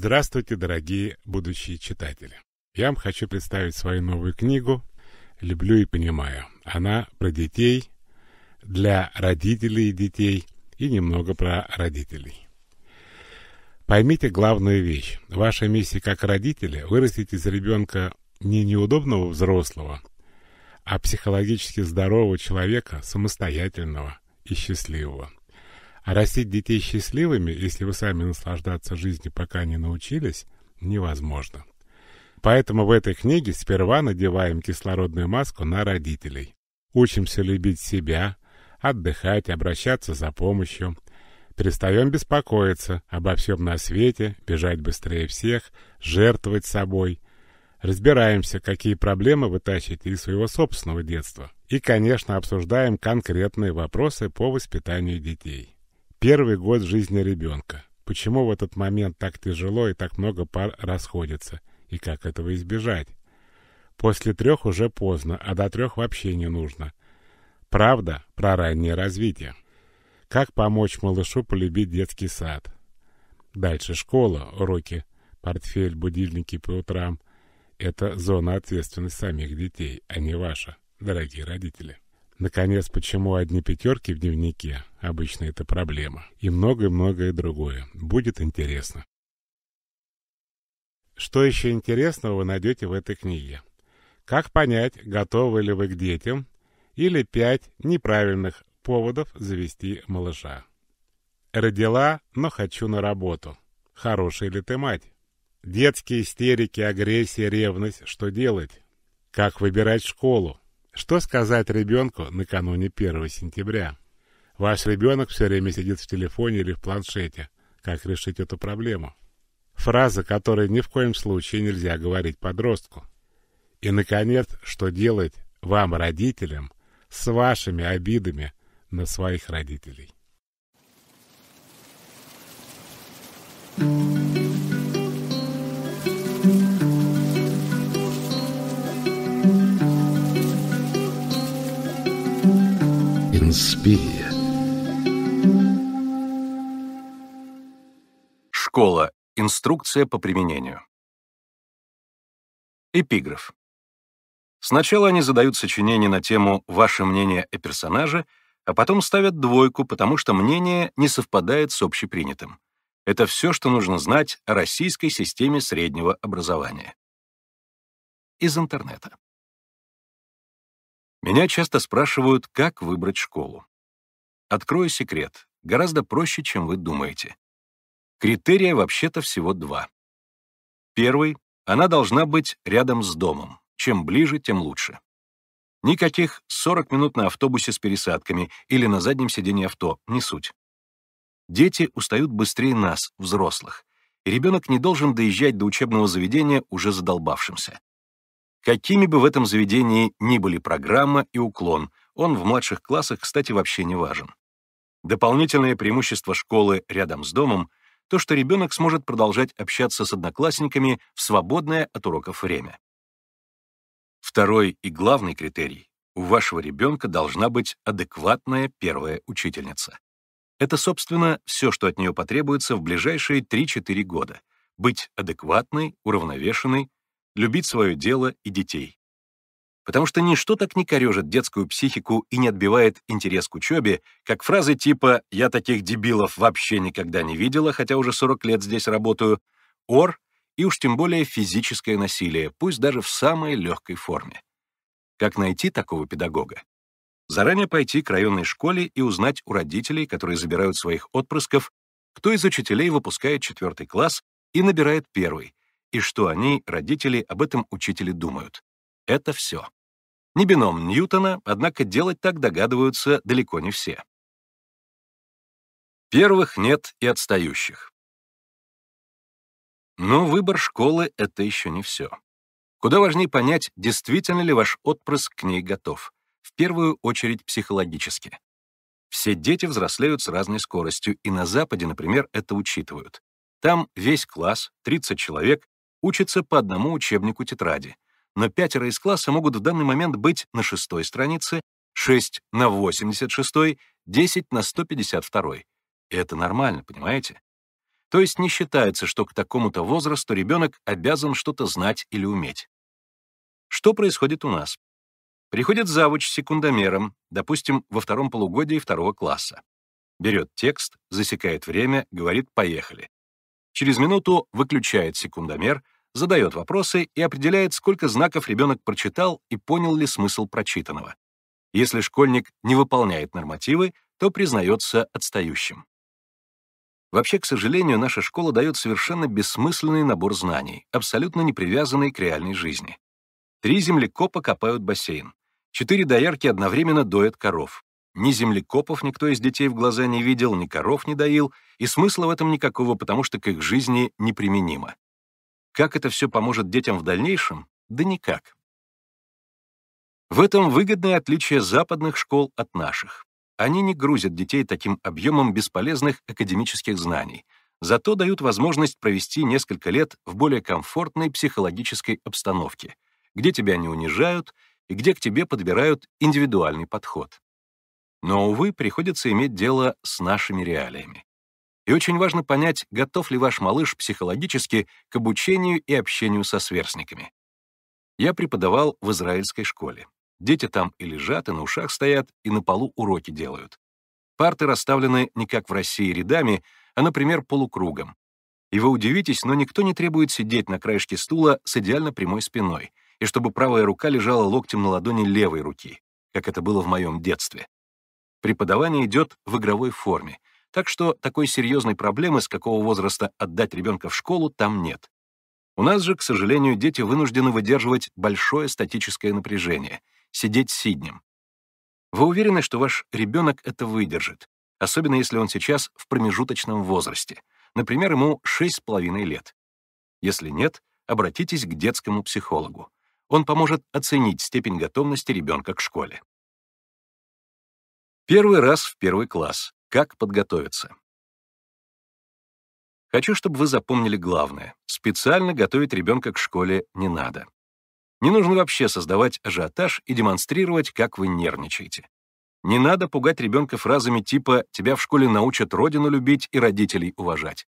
Здравствуйте, дорогие будущие читатели. Я вам хочу представить свою новую книгу «Люблю и понимаю». Она про детей, для родителей детей и немного про родителей. Поймите главную вещь. Ваша миссия как родители вырастить из ребенка не неудобного взрослого, а психологически здорового человека, самостоятельного и счастливого. А растить детей счастливыми, если вы сами наслаждаться жизнью пока не научились, невозможно. Поэтому в этой книге сперва надеваем кислородную маску на родителей. Учимся любить себя, отдыхать, обращаться за помощью. Перестаем беспокоиться обо всем на свете, бежать быстрее всех, жертвовать собой. Разбираемся, какие проблемы вытащить из своего собственного детства. И, конечно, обсуждаем конкретные вопросы по воспитанию детей. Первый год жизни ребенка. Почему в этот момент так тяжело и так много пар расходится? И как этого избежать? После трех уже поздно, а до трех вообще не нужно. Правда про раннее развитие. Как помочь малышу полюбить детский сад? Дальше школа, уроки, портфель, будильники по утрам. Это зона ответственности самих детей, а не ваша, дорогие родители. Наконец, почему одни пятерки в дневнике – обычно это проблема. И многое-многое другое. Будет интересно. Что еще интересного вы найдете в этой книге? Как понять, готовы ли вы к детям? Или пять неправильных поводов завести малыша. Родила, но хочу на работу. Хорошая ли ты мать? Детские истерики, агрессия, ревность. Что делать? Как выбирать школу? Что сказать ребенку накануне 1 сентября? Ваш ребенок все время сидит в телефоне или в планшете. Как решить эту проблему? Фраза, которой ни в коем случае нельзя говорить подростку. И, наконец, что делать вам, родителям, с вашими обидами на своих родителей? Mm-hmm. конспия. Школа. Инструкция по применению. Эпиграф. Сначала они задают сочинение на тему «Ваше мнение о персонаже», а потом ставят двойку, потому что мнение не совпадает с общепринятым. Это все, что нужно знать о российской системе среднего образования. Из интернета. Меня часто спрашивают, как выбрать школу. Открою секрет. Гораздо проще, чем вы думаете. Критерия вообще-то всего два. Первый — она должна быть рядом с домом. Чем ближе, тем лучше. Никаких 40 минут на автобусе с пересадками или на заднем сидении авто, не суть. Дети устают быстрее нас, взрослых, и ребенок не должен доезжать до учебного заведения уже задолбавшимся. Какими бы в этом заведении ни были программа и уклон, он в младших классах, кстати, вообще не важен. Дополнительное преимущество школы рядом с домом — то, что ребенок сможет продолжать общаться с одноклассниками в свободное от уроков время. Второй и главный критерий — у вашего ребенка должна быть адекватная первая учительница. Это, собственно, все, что от нее потребуется в ближайшие 3-4 года — быть адекватной, уравновешенной, любить свое дело и детей. Потому что ничто так не корежит детскую психику и не отбивает интерес к учебе, как фразы типа «я таких дебилов вообще никогда не видела, хотя уже 40 лет здесь работаю», «ор» и уж тем более физическое насилие, пусть даже в самой легкой форме. Как найти такого педагога? Заранее пойти к районной школе и узнать у родителей, которые забирают своих отпрысков, кто из учителей выпускает четвертый класс и набирает первый, и что они, родители, об этом учителе думают. Это все. Не бином Ньютона, однако делать так догадываются далеко не все. Первых нет и отстающих. Но выбор школы — это еще не все. Куда важнее понять, действительно ли ваш отпрыск к ней готов. В первую очередь психологически. Все дети взрослеют с разной скоростью, и на Западе, например, это учитывают. Там весь класс, 30 человек, учатся по одному учебнику тетради, но пятеро из класса могут в данный момент быть на шестой странице, 6 на 86, 10 на 152. Это нормально, понимаете? То есть не считается, что к такому-то возрасту ребенок обязан что-то знать или уметь. Что происходит у нас? Приходит завуч с секундомером, допустим, во втором полугодии второго класса. Берет текст, засекает время, говорит «поехали». Через минуту выключает секундомер, задает вопросы и определяет, сколько знаков ребенок прочитал и понял ли смысл прочитанного. Если школьник не выполняет нормативы, то признается отстающим. Вообще, к сожалению, наша школа дает совершенно бессмысленный набор знаний, абсолютно не привязанный к реальной жизни. Три землекопа копают бассейн. Четыре доярки одновременно доят коров. Ни землекопов никто из детей в глаза не видел, ни коров не доил, и смысла в этом никакого, потому что к их жизни неприменимо. Как это все поможет детям в дальнейшем? Да никак. В этом выгодное отличие западных школ от наших. Они не грузят детей таким объемом бесполезных академических знаний, зато дают возможность провести несколько лет в более комфортной психологической обстановке, где тебя не унижают и где к тебе подбирают индивидуальный подход. Но, увы, приходится иметь дело с нашими реалиями. И очень важно понять, готов ли ваш малыш психологически к обучению и общению со сверстниками. Я преподавал в израильской школе. Дети там и лежат, и на ушах стоят, и на полу уроки делают. Парты расставлены не как в России рядами, а, например, полукругом. И вы удивитесь, но никто не требует сидеть на краешке стула с идеально прямой спиной, и чтобы правая рука лежала локтем на ладони левой руки, как это было в моем детстве. Преподавание идет в игровой форме, так что такой серьезной проблемы, с какого возраста отдать ребенка в школу, там нет. У нас же, к сожалению, дети вынуждены выдерживать большое статическое напряжение, сидеть сиднем. Вы уверены, что ваш ребенок это выдержит, особенно если он сейчас в промежуточном возрасте, например, ему 6,5 лет. Если нет, обратитесь к детскому психологу. Он поможет оценить степень готовности ребенка к школе. Первый раз в первый класс. Как подготовиться? Хочу, чтобы вы запомнили главное. Специально готовить ребенка к школе не надо. Не нужно вообще создавать ажиотаж и демонстрировать, как вы нервничаете. Не надо пугать ребенка фразами типа «тебя в школе научат родину любить и родителей уважать».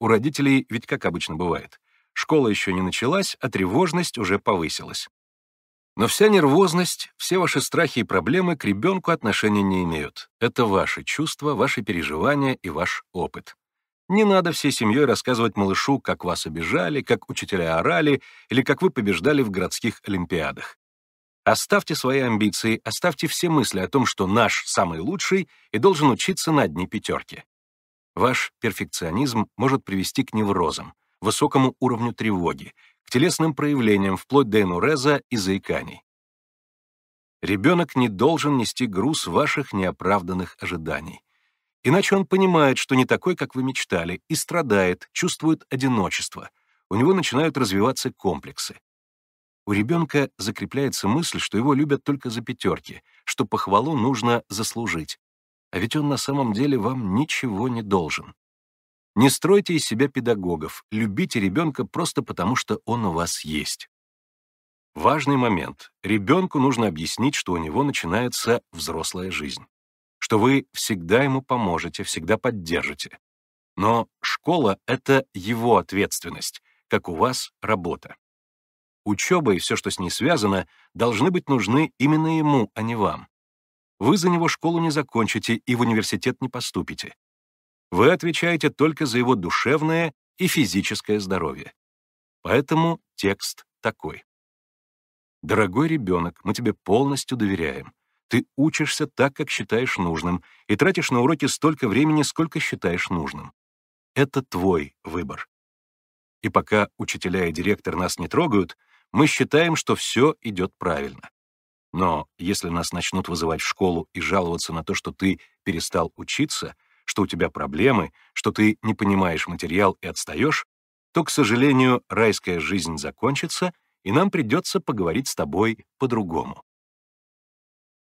У родителей ведь как обычно бывает. Школа еще не началась, а тревожность уже повысилась. Но вся нервозность, все ваши страхи и проблемы к ребенку отношения не имеют. Это ваши чувства, ваши переживания и ваш опыт. Не надо всей семьей рассказывать малышу, как вас обижали, как учителя орали или как вы побеждали в городских олимпиадах. Оставьте свои амбиции, оставьте все мысли о том, что наш самый лучший и должен учиться на одни пятерки. Ваш перфекционизм может привести к неврозам, высокому уровню тревоги, к телесным проявлениям вплоть до энуреза и заиканий. Ребенок не должен нести груз ваших неоправданных ожиданий. Иначе он понимает, что не такой, как вы мечтали, и страдает, чувствует одиночество. У него начинают развиваться комплексы. У ребенка закрепляется мысль, что его любят только за пятерки, что похвалу нужно заслужить. А ведь он на самом деле вам ничего не должен. Не стройте из себя педагогов, любите ребенка просто потому, что он у вас есть. Важный момент. Ребенку нужно объяснить, что у него начинается взрослая жизнь. Что вы всегда ему поможете, всегда поддержите. Но школа — это его ответственность, как у вас работа. Учеба и все, что с ней связано, должны быть нужны именно ему, а не вам. Вы за него школу не закончите и в университет не поступите вы отвечаете только за его душевное и физическое здоровье. Поэтому текст такой. «Дорогой ребенок, мы тебе полностью доверяем. Ты учишься так, как считаешь нужным, и тратишь на уроки столько времени, сколько считаешь нужным. Это твой выбор. И пока учителя и директор нас не трогают, мы считаем, что все идет правильно. Но если нас начнут вызывать в школу и жаловаться на то, что ты перестал учиться — что у тебя проблемы, что ты не понимаешь материал и отстаешь, то, к сожалению, райская жизнь закончится, и нам придется поговорить с тобой по-другому.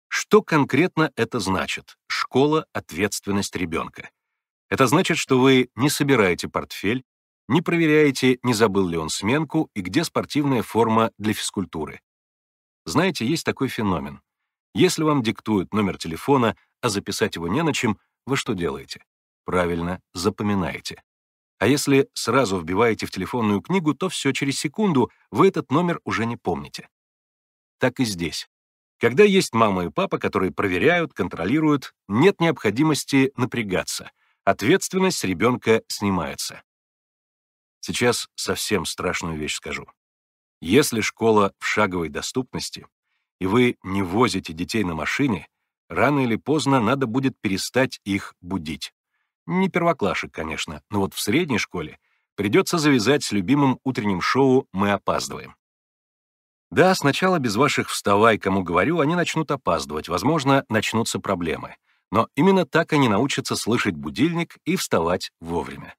Что конкретно это значит? Школа «Ответственность ребенка». Это значит, что вы не собираете портфель, не проверяете, не забыл ли он сменку и где спортивная форма для физкультуры. Знаете, есть такой феномен. Если вам диктуют номер телефона, а записать его не на чем, вы что делаете? Правильно, запоминаете. А если сразу вбиваете в телефонную книгу, то все через секунду, вы этот номер уже не помните. Так и здесь. Когда есть мама и папа, которые проверяют, контролируют, нет необходимости напрягаться. Ответственность ребенка снимается. Сейчас совсем страшную вещь скажу. Если школа в шаговой доступности, и вы не возите детей на машине, рано или поздно надо будет перестать их будить. Не первоклашек, конечно, но вот в средней школе придется завязать с любимым утренним шоу «Мы опаздываем». Да, сначала без ваших «вставай, кому говорю» они начнут опаздывать, возможно, начнутся проблемы. Но именно так они научатся слышать будильник и вставать вовремя.